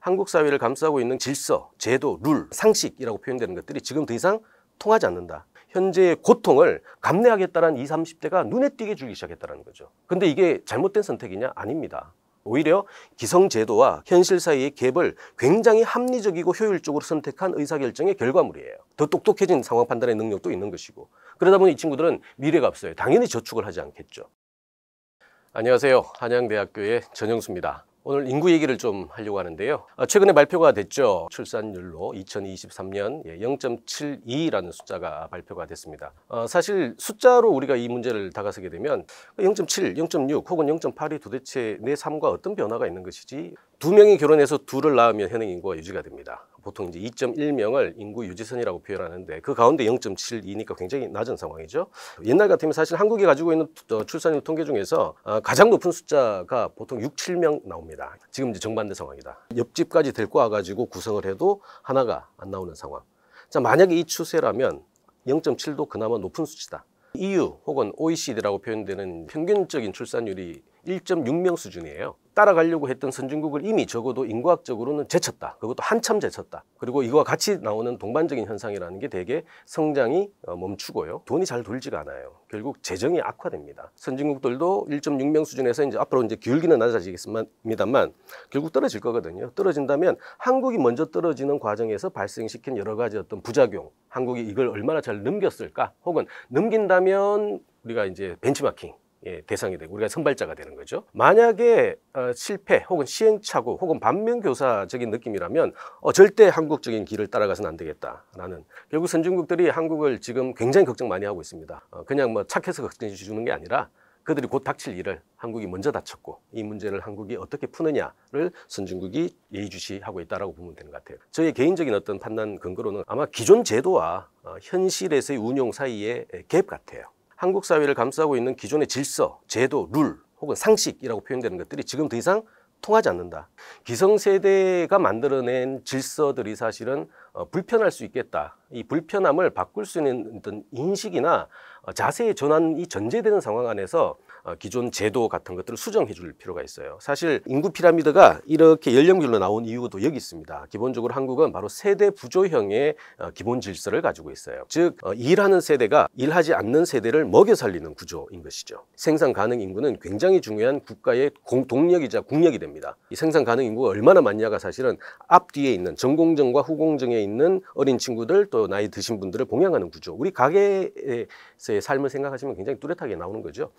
한국 사회를 감싸고 있는 질서, 제도, 룰, 상식이라고 표현되는 것들이 지금 더 이상 통하지 않는다. 현재의 고통을 감내하겠다는 20, 30대가 눈에 띄게 주기 시작했다는 거죠. 근데 이게 잘못된 선택이냐? 아닙니다. 오히려 기성제도와 현실 사이의 갭을 굉장히 합리적이고 효율적으로 선택한 의사결정의 결과물이에요. 더 똑똑해진 상황 판단의 능력도 있는 것이고. 그러다 보니 이 친구들은 미래가 없어요. 당연히 저축을 하지 않겠죠. 안녕하세요. 한양대학교의 전영수입니다. 오늘 인구 얘기를 좀 하려고 하는데요. 아, 최근에 발표가 됐죠. 출산율로 2023년 0.72라는 예, 숫자가 발표가 됐습니다. 아, 사실 숫자로 우리가 이 문제를 다가서게 되면 0.7, 0.6 혹은 0.8이 도대체 내 삶과 어떤 변화가 있는 것이지 두 명이 결혼해서 둘을 낳으면 현행 인구가 유지가 됩니다. 보통 이제 2.1명을 인구 유지선이라고 표현하는데 그 가운데 0.72니까 굉장히 낮은 상황이죠. 옛날 같으면 사실 한국이 가지고 있는 어, 출산율 통계 중에서 아, 가장 높은 숫자가 보통 6, 7명 나옵니다. 지금 이제 정반대 상황이다. 옆집까지 데리고 와가지고 구성을 해도 하나가 안 나오는 상황. 자, 만약에 이 추세라면 0.7도 그나마 높은 수치다. EU 혹은 OECD라고 표현되는 평균적인 출산율이 1.6명 수준이에요. 따라가려고 했던 선진국을 이미 적어도 인구학적으로는 제쳤다. 그것도 한참 제쳤다. 그리고 이거와 같이 나오는 동반적인 현상이라는 게 되게 성장이 어, 멈추고요. 돈이 잘 돌지가 않아요. 결국 재정이 악화됩니다. 선진국들도 1.6명 수준에서 이제 앞으로 이제 기울기는 낮아지겠습니다만 결국 떨어질 거거든요. 떨어진다면 한국이 먼저 떨어지는 과정에서 발생시킨 여러 가지 어떤 부작용, 한국이 이걸 얼마나 잘 넘겼을까? 혹은 넘긴다면 우리가 이제 벤치마킹 예, 대상이 되고 우리가 선발자가 되는 거죠. 만약에 어, 실패 혹은 시행착오 혹은 반면교사적인 느낌이라면 어, 절대 한국적인 길을 따라가서는 안 되겠다라는 결국 선진국들이 한국을 지금 굉장히 걱정 많이 하고 있습니다. 어, 그냥 뭐 착해서 걱정해 주는 게 아니라 그들이 곧 닥칠 일을 한국이 먼저 다쳤고 이 문제를 한국이 어떻게 푸느냐를 선진국이 예의주시하고 있다라고 보면 되는 것 같아요. 저의 개인적인 어떤 판단 근거로는 아마 기존 제도와 어, 현실에서의 운용 사이의 갭 같아요. 한국 사회를 감싸고 있는 기존의 질서, 제도, 룰 혹은 상식이라고 표현되는 것들이 지금 더 이상 통하지 않는다. 기성세대가 만들어낸 질서들이 사실은 어, 불편할 수 있겠다. 이 불편함을 바꿀 수 있는 어떤 인식이나 어, 자세의 전환이 전제되는 상황 안에서 어, 기존 제도 같은 것들을 수정해 줄 필요가 있어요. 사실 인구 피라미드가 이렇게 연령별로 나온 이유도 여기 있습니다. 기본적으로 한국은 바로 세대 부조형의 어, 기본 질서를 가지고 있어요. 즉 어, 일하는 세대가 일하지 않는 세대를 먹여 살리는 구조인 것이죠. 생산 가능 인구는 굉장히 중요한 국가의 동력이자 국력이 됩니다. 이 생산 가능 인구가 얼마나 많냐가 사실은 앞뒤에 있는 전공정과 후공정에 있는 어린 친구들 또 나이 드신 분들을 봉양하는 구조. 우리 가게에서의 삶을 생각하시면 굉장히 뚜렷하게 나오는 거죠.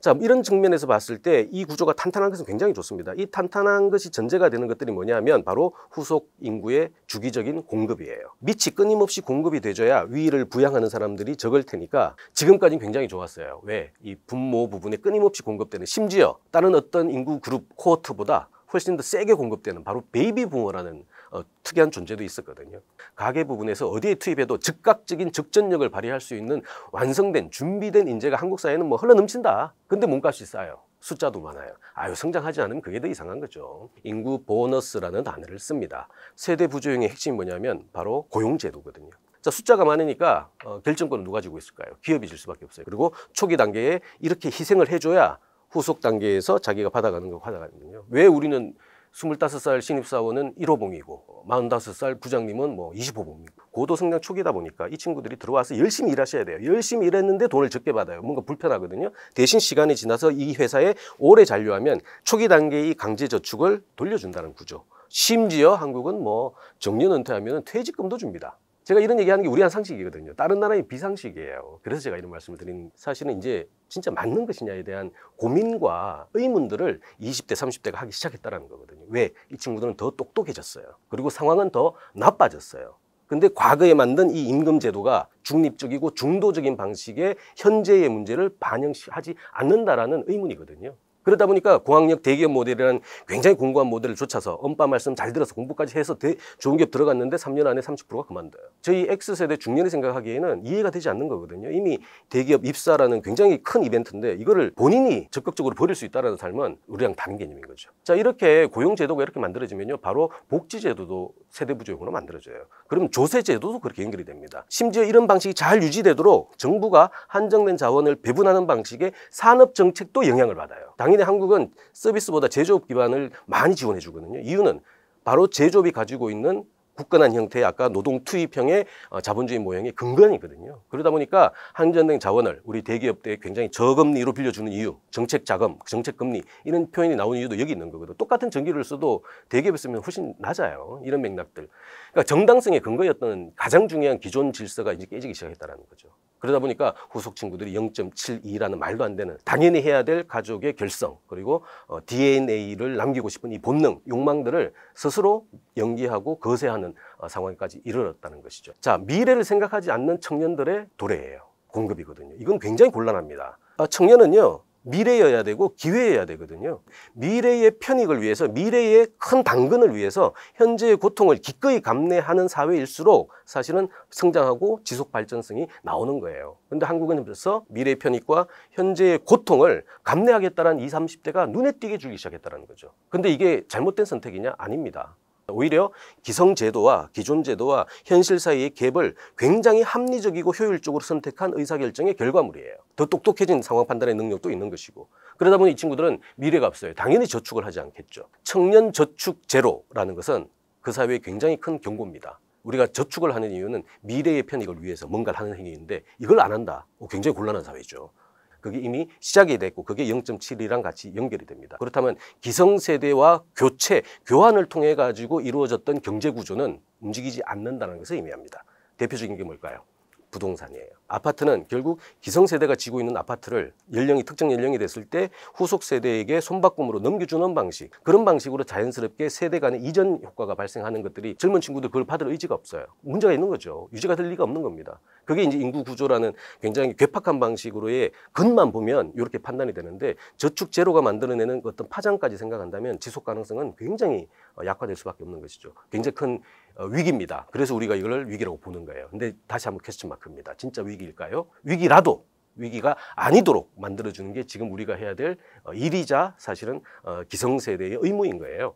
자, 자, 이런 측면에서 봤을 때 이 구조가 탄탄한 것은 굉장히 좋습니다. 이 탄탄한 것이 전제가 되는 것들이 뭐냐면 바로 후속 인구의 주기적인 공급이에요. 밑이 끊임없이 공급이 돼줘야 위를 부양하는 사람들이 적을 테니까 지금까지는 굉장히 좋았어요. 왜? 이 분모 부분에 끊임없이 공급되는 심지어 다른 어떤 인구 그룹 코어트보다 훨씬 더 세게 공급되는 바로 베이비 붕어라는 어, 특이한 존재도 있었거든요. 가계 부분에서 어디에 투입해도 즉각적인 적전력을 발휘할 수 있는 완성된 준비된 인재가 한국 사회는 뭐 흘러 넘친다. 근데 몸값이 싸요. 숫자도 많아요. 아유 성장하지 않으면 그게 더 이상한 거죠. 인구 보너스라는 단어를 씁니다. 세대 부조형의 핵심이 뭐냐면 바로 고용제도거든요. 자, 숫자가 많으니까 어, 결정권을 누가 지고 있을까요? 기업이 질 수밖에 없어요. 그리고 초기 단계에 이렇게 희생을 해줘야 후속 단계에서 자기가 받아가는 거 받아가거든요. 왜 우리는 스물다섯 살 신입사원은 일호봉이고 마흔다섯 살 부장님은 뭐 이십오 봉이고 고도 성장 초기다 보니까 이 친구들이 들어와서 열심히 일하셔야 돼요. 열심히 일했는데 돈을 적게 받아요. 뭔가 불편하거든요. 대신 시간이 지나서 이 회사에 오래 잔류하면 초기 단계의 강제 저축을 돌려준다는 구조. 심지어 한국은 뭐 정년 은퇴하면 퇴직금도 줍니다. 제가 이런 얘기하는 게 우리 한 상식이거든요. 다른 나라의 비상식이에요. 그래서 제가 이런 말씀을 드린 사실은 이제 진짜 맞는 것이냐에 대한 고민과 의문들을 20대, 30대가 하기 시작했다는 거거든요. 왜? 이 친구들은 더 똑똑해졌어요. 그리고 상황은 더 나빠졌어요. 근데 과거에 만든 이 임금 제도가 중립적이고 중도적인 방식의 현재의 문제를 반영하지 않는다라는 의문이거든요. 그러다 보니까 공학력 대기업 모델이라는 굉장히 공고한 모델을 쫓아서 엄빠 말씀 잘 들어서 공부까지 해서 대, 좋은 기업 들어갔는데 3년 안에 30%가 그만둬요. 저희 X세대 중년이 생각하기에는 이해가 되지 않는 거거든요. 이미 대기업 입사라는 굉장히 큰 이벤트인데 이거를 본인이 적극적으로 버릴 수 있다는 삶은 우리랑 다른 개념인 거죠. 자 이렇게 고용제도가 이렇게 만들어지면요. 바로 복지제도도 세대부조용으로 만들어져요. 그럼 조세제도도 그렇게 연결이 됩니다. 심지어 이런 방식이 잘 유지되도록 정부가 한정된 자원을 배분하는 방식의 산업정책도 영향을 받아요. 당연히 국민의 한국은 서비스보다 제조업 기반을 많이 지원해 주거든요. 이유는 바로 제조업이 가지고 있는 굳건한 형태의 아까 노동 투입형의 어, 자본주의 모형의 근간이거든요. 그러다 보니까 한전등 자원을 우리 대기업들에 굉장히 저금리로 빌려주는 이유, 정책 자금, 정책 금리 이런 표현이 나온 이유도 여기 있는 거거든요. 똑같은 전기를 써도 대기업에 쓰면 훨씬 낮아요. 이런 맥락들. 그러니까 정당성의 근거였던 가장 중요한 기존 질서가 이제 깨지기 시작했다는 거죠. 그러다 보니까 후속 친구들이 0.72라는 말도 안 되는 당연히 해야 될 가족의 결성 그리고 어, DNA를 남기고 싶은 이 본능, 욕망들을 스스로 연기하고 거세하는 어, 상황까지 이르렀다는 것이죠. 자, 미래를 생각하지 않는 청년들의 도래예요. 공급이거든요. 이건 굉장히 곤란합니다. 아, 청년은요. 미래여야 되고 기회여야 되거든요. 미래의 편익을 위해서 미래의 큰 당근을 위해서 현재의 고통을 기꺼이 감내하는 사회일수록 사실은 성장하고 지속 발전성이 나오는 거예요. 근데 한국은 벌써 미래의 편익과 현재의 고통을 감내하겠다는 20, 30대가 눈에 띄게 주기 시작했다는 거죠. 근데 이게 잘못된 선택이냐? 아닙니다. 오히려 기성제도와 기존제도와 현실 사이의 갭을 굉장히 합리적이고 효율적으로 선택한 의사결정의 결과물이에요. 더 똑똑해진 상황 판단의 능력도 있는 것이고 그러다 보니 이 친구들은 미래가 없어요. 당연히 저축을 하지 않겠죠. 청년 저축 제로라는 것은 그 사회에 굉장히 큰 경고입니다. 우리가 저축을 하는 이유는 미래의 편익을 위해서 뭔가를 하는 행위인데 이걸 안 한다. 굉장히 곤란한 사회죠. 그게 이미 시작이 됐고 그게 0.7이랑 같이 연결이 됩니다. 그렇다면 기성세대와 교체, 교환을 통해 가지고 이루어졌던 경제 구조는 움직이지 않는다는 것을 의미합니다. 대표적인 게 뭘까요? 부동산이에요. 아파트는 결국 기성세대가 지고 있는 아파트를 연령이 특정 연령이 됐을 때 후속 세대에게 손바꿈으로 넘겨주는 방식 그런 방식으로 자연스럽게 세대 간의 이전 효과가 발생하는 것들이 젊은 친구들 그걸 받을 의지가 없어요. 문제가 있는 거죠. 유지가 될 리가 없는 겁니다. 그게 이제 인구 구조라는 굉장히 괴팍한 방식으로의 근만 보면 이렇게 판단이 되는데 저축 제로가 만들어내는 어떤 파장까지 생각한다면 지속 가능성은 굉장히 어, 약화될 수밖에 없는 것이죠. 굉장히 큰 어, 위기입니다. 그래서 우리가 이걸 위기라고 보는 거예요. 근데 다시 한번 캐스천 마크입니다. 진짜 위기일까요? 위기라도 위기가 아니도록 만들어주는 게 지금 우리가 해야 될 어, 일이자 사실은 기성세대의 의무인 거예요.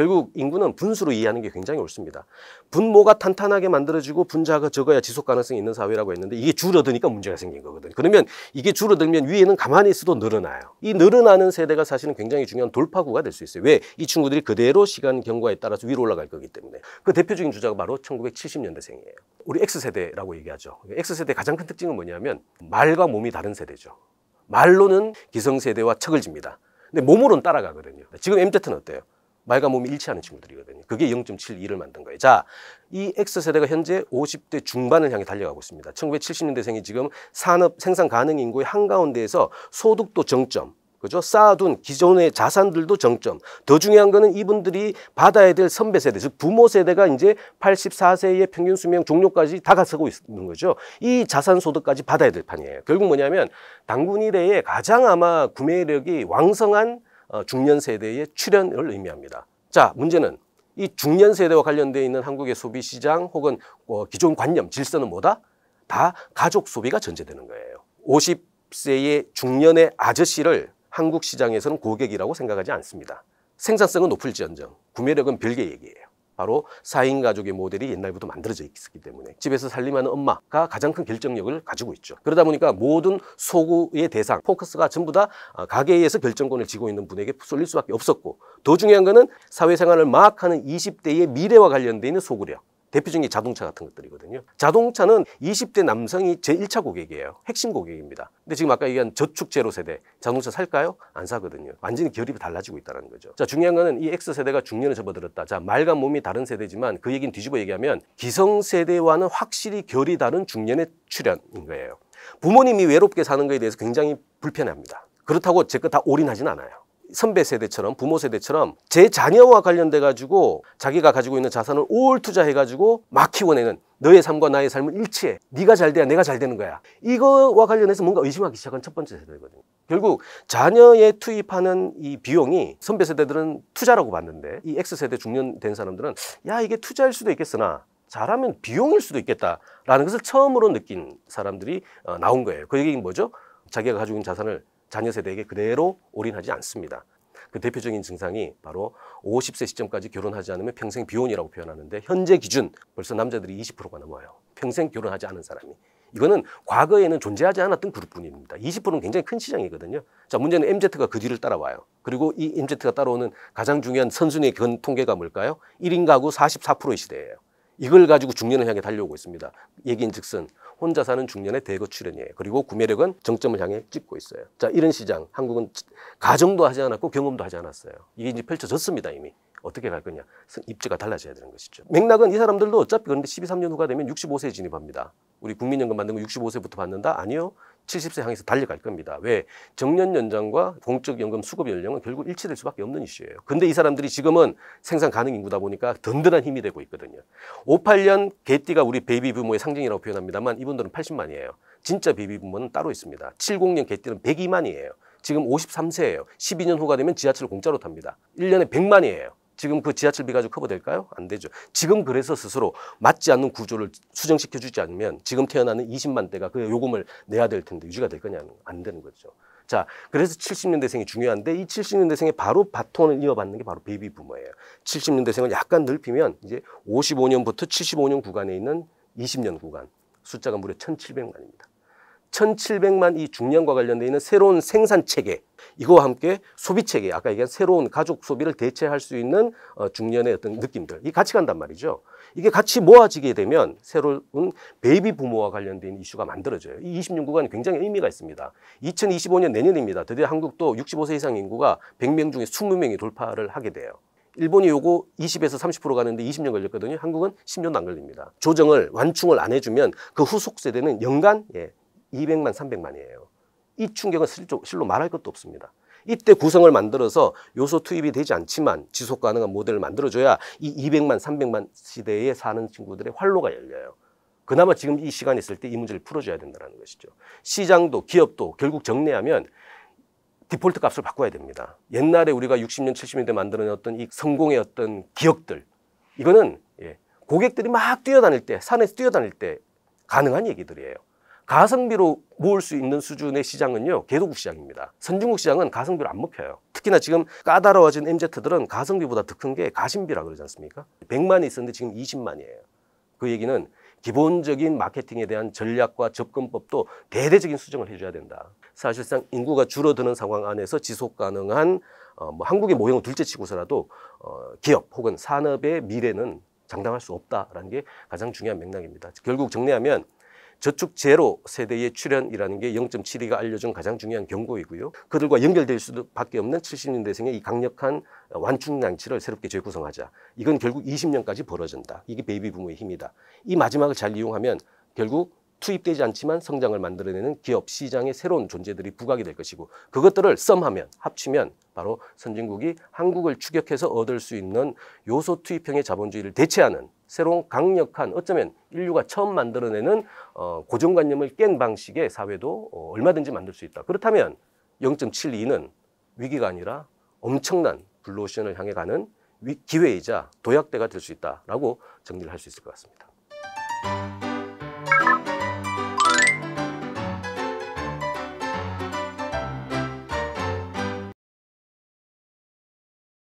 결국 인구는 분수로 이해하는 게 굉장히 옳습니다. 분모가 탄탄하게 만들어지고 분자가 적어야 지속 가능성이 있는 사회라고 했는데 이게 줄어드니까 문제가 생긴 거거든요. 그러면 이게 줄어들면 위에는 가만히 있어도 늘어나요. 이 늘어나는 세대가 사실은 굉장히 중요한 돌파구가 될 수 있어요. 왜? 이 친구들이 그대로 시간 경과에 따라서 위로 올라갈 거기 때문에. 그 대표적인 주자가 바로 1970년대생이에요. 우리 X세대라고 얘기하죠. X세대 의 가장 큰 특징은 뭐냐면 말과 몸이 다른 세대죠. 말로는 기성세대와 척을 집니다. 근데 몸으로는 따라가거든요. 지금 MZ는 어때요? 말과 몸이 일치하는 친구들이거든요. 그게 0.71을 만든 거예요. 자, 이 X세대가 현재 50대 중반을 향해 달려가고 있습니다. 1970년대생이 지금 산업 생산 가능 인구의 한가운데에서 소득도 정점, 그죠? 쌓아둔 기존의 자산들도 정점. 더 중요한 거는 이분들이 받아야 될 선배 세대, 즉 부모 세대가 이제 84세의 평균 수명 종료까지 다가서고 있는 거죠. 이 자산 소득까지 받아야 될 판이에요. 결국 뭐냐면 당군 이래에 가장 아마 구매력이 왕성한 어, 중년 세대의 출현을 의미합니다. 자, 문제는 이 중년 세대와 관련되어 있는 한국의 소비 시장 혹은 어, 기존 관념, 질서는 뭐다? 다 가족 소비가 전제되는 거예요. 50세의 중년의 아저씨를 한국 시장에서는 고객이라고 생각하지 않습니다. 생산성은 높을지언정, 구매력은 별개 얘기예요. 바로 4인 가족의 모델이 옛날부터 만들어져 있기 었 때문에 집에서 살림하는 엄마가 가장 큰 결정력을 가지고 있죠. 그러다 보니까 모든 소구의 대상, 포커스가 전부 다 아, 가게에 서 결정권을 지고 있는 분에게 쏠릴 수밖에 없었고 더 중요한 거는 사회생활을 막 하는 20대의 미래와 관련돼 있는 소구력 대표적인 게 자동차 같은 것들이거든요. 자동차는 20대 남성이 제1차 고객이에요. 핵심 고객입니다. 근데 지금 아까 얘기한 저축 제로 세대 자동차 살까요? 안 사거든요. 완전히 결입이 달라지고 있다는 거죠. 자 중요한 거는 이 X 세대가 중년을 접어들었다. 자 말과 몸이 다른 세대지만 그 얘기는 뒤집어 얘기하면 기성 세대와는 확실히 결이 다른 중년의 출현인 거예요. 부모님이 외롭게 사는 거에 대해서 굉장히 불편합니다. 그렇다고 제거다 올인하진 않아요. 선배 세대처럼 부모 세대처럼 제 자녀와 관련돼 가지고 자기가 가지고 있는 자산을 올 투자해 가지고 막 키워내는 너의 삶과 나의 삶을 일치해 네가 잘 돼야 내가 잘 되는 거야 이거와 관련해서 뭔가 의심하기 시작한 첫 번째 세대거든요 결국 자녀에 투입하는 이 비용이 선배 세대들은 투자라고 봤는데 이 X세대 중년된 사람들은 야 이게 투자일 수도 있겠으나 잘하면 비용일 수도 있겠다라는 것을 처음으로 느낀 사람들이 어, 나온 거예요 그 얘기는 뭐죠? 자기가 가지고 있는 자산을 자녀 세대에게 그대로 올인하지 않습니다. 그 대표적인 증상이 바로 50세 시점까지 결혼하지 않으면 평생 비혼이라고 표현하는데 현재 기준 벌써 남자들이 20%가 넘어요. 평생 결혼하지 않은 사람이. 이거는 과거에는 존재하지 않았던 그룹뿐입니다. 20%는 굉장히 큰 시장이거든요. 자, 문제는 MZ가 그 뒤를 따라와요. 그리고 이 MZ가 따라오는 가장 중요한 선순위 의견 통계가 뭘까요? 1인 가구 44%의 시대예요. 이걸 가지고 중년을 향해 달려오고 있습니다. 얘기인 즉슨 혼자 사는 중년의 대거 출연이에요 그리고 구매력은 정점을 향해 찍고 있어요. 자, 이런 시장 한국은 가정도 하지 않았고 경험도 하지 않았어요. 이게 이제 펼쳐졌습니다, 이미. 어떻게 갈 거냐. 입지가 달라져야 되는 것이죠. 맥락은 이 사람들도 어차피 그런데 12, 3년 후가 되면 65세에 진입합니다. 우리 국민연금 받는 거 65세부터 받는다? 아니요. 70세 향해서 달려갈 겁니다. 왜? 정년 연장과 공적연금 수급 연령은 결국 일치될 수밖에 없는 이슈예요. 근데 이 사람들이 지금은 생산 가능 인구다 보니까 든든한 힘이 되고 있거든요. 58년 개띠가 우리 베이비 부모의 상징이라고 표현합니다만 이분들은 80만이에요. 진짜 베이비 부모는 따로 있습니다. 70년 개띠는 102만이에요. 지금 53세예요. 12년 후가 되면 지하철 공짜로 탑니다. 1년에 100만이에요. 지금 그 지하철비 가지고 커버될까요? 안 되죠. 지금 그래서 스스로 맞지 않는 구조를 수정시켜 주지 않으면 지금 태어나는 20만 대가 그 요금을 내야 될 텐데 유지가 될 거냐는 안 되는 거죠. 자, 그래서 70년대생이 중요한데 이 70년대생이 바로 바톤을 이어받는 게 바로 베이비 부머예요 70년대생을 약간 넓히면 이제 55년부터 75년 구간에 있는 20년 구간 숫자가 무려 1,700만입니다. 1,700만 이 중량과 관련돼 있는 새로운 생산 체계 이거와 함께 소비 체계 아까 얘기한 새로운 가족 소비를 대체할 수 있는 어, 중년의 어떤 느낌들 이 같이 간단 말이죠. 이게 같이 모아지게 되면 새로운 베이비 부모와 관련된 이슈가 만들어져요. 이 26구간 굉장히 의미가 있습니다. 2025년 내년입니다. 드디어 한국도 65세 이상 인구가 100명 중에 20명이 돌파를 하게 돼요. 일본이 요거 20에서 30% 가는데 20년 걸렸거든요. 한국은 10년도 안 걸립니다. 조정을 완충을 안 해주면 그 후속 세대는 연간 예, 200만, 300만이에요. 이 충격은 실조, 실로 말할 것도 없습니다. 이때 구성을 만들어서 요소 투입이 되지 않지만 지속 가능한 모델을 만들어줘야 이 200만, 300만 시대에 사는 친구들의 활로가 열려요. 그나마 지금 이 시간이 있을 때 이 문제를 풀어줘야 된다는 것이죠. 시장도 기업도 결국 정리하면 디폴트 값을 바꿔야 됩니다. 옛날에 우리가 60년, 70년대 만들어냈던 이 성공의 어떤 기억들, 이거는 예, 고객들이 막 뛰어다닐 때, 산에서 뛰어다닐 때 가능한 얘기들이에요. 가성비로 모을 수 있는 수준의 시장은요 개도국 시장입니다 선진국 시장은 가성비로 안 먹혀요 특히나 지금 까다로워진 MZ들은 가성비보다 더 큰 게 가심비라 그러지 않습니까 100만이 있었는데 지금 20만이에요 그 얘기는 기본적인 마케팅에 대한 전략과 접근법도 대대적인 수정을 해줘야 된다 사실상 인구가 줄어드는 상황 안에서 지속 가능한 어, 뭐 한국의 모형을 둘째 치고서라도 어, 기업 혹은 산업의 미래는 장담할 수 없다라는 게 가장 중요한 맥락입니다 결국 정리하면 저축 제로 세대의 출현이라는 게 0.72가 알려준 가장 중요한 경고이고요. 그들과 연결될 수밖에 없는 70년대생의 이 강력한 완충 장치를 새롭게 재구성하자. 이건 결국 20년까지 벌어진다. 이게 베이비 부모의 힘이다. 이 마지막을 잘 이용하면 결국 투입되지 않지만 성장을 만들어내는 기업 시장의 새로운 존재들이 부각이 될 것이고 그것들을 썸하면 합치면 바로 선진국이 한국을 추격해서 얻을 수 있는 요소 투입형의 자본주의를 대체하는 새로운 강력한 어쩌면 인류가 처음 만들어내는 어, 고정관념을 깬 방식의 사회도 어, 얼마든지 만들 수 있다. 그렇다면 0.72는 위기가 아니라 엄청난 블루오션을 향해 가는 기회이자 도약대가 될 수 있다라고 정리를 할 수 있을 것 같습니다.